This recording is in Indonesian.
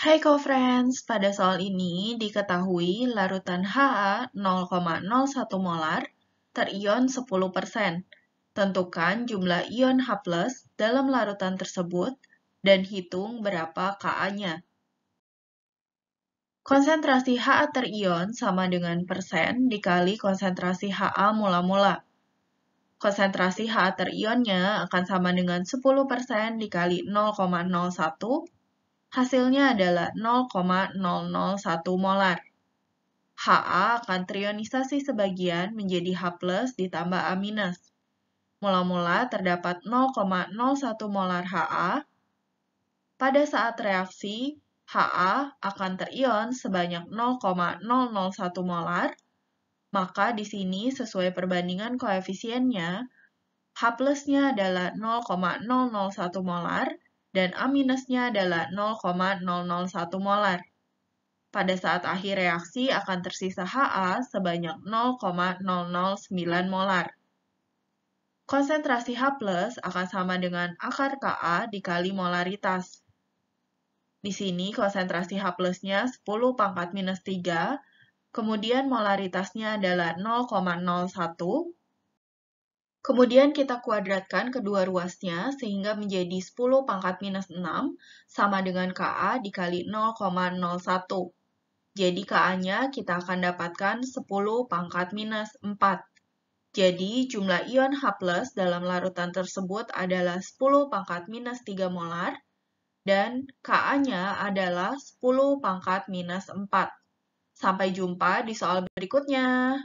Hai co-friends, pada soal ini diketahui larutan HA 0,01 molar terion 10%. Tentukan jumlah ion H+, dalam larutan tersebut dan hitung berapa Ka-nya. Konsentrasi HA terion sama dengan persen dikali konsentrasi HA mula-mula. Konsentrasi HA terionnya akan sama dengan 10% dikali 0,01 Hasilnya adalah 0,001 molar. HA akan trionisasi sebagian menjadi H+, ditambah A-. Mula-mula terdapat 0,01 molar HA. Pada saat reaksi, HA akan terion sebanyak 0,001 molar, maka di sini sesuai perbandingan koefisiennya, H+-nya adalah 0,001 molar, dan A minusnya adalah 0,001 molar. Pada saat akhir reaksi akan tersisa HA sebanyak 0,009 molar. Konsentrasi H plus akan sama dengan akar Ka dikali molaritas. Di sini konsentrasi H plusnya 10 pangkat minus 3, kemudian molaritasnya adalah 0,01 Kemudian kita kuadratkan kedua ruasnya sehingga menjadi 10 pangkat minus 6 sama dengan KA dikali 0,01. Jadi KA-nya kita akan dapatkan 10 pangkat minus 4. Jadi jumlah ion H+, dalam larutan tersebut adalah 10 pangkat minus 3 molar dan KA-nya adalah 10 pangkat minus 4. Sampai jumpa di soal berikutnya.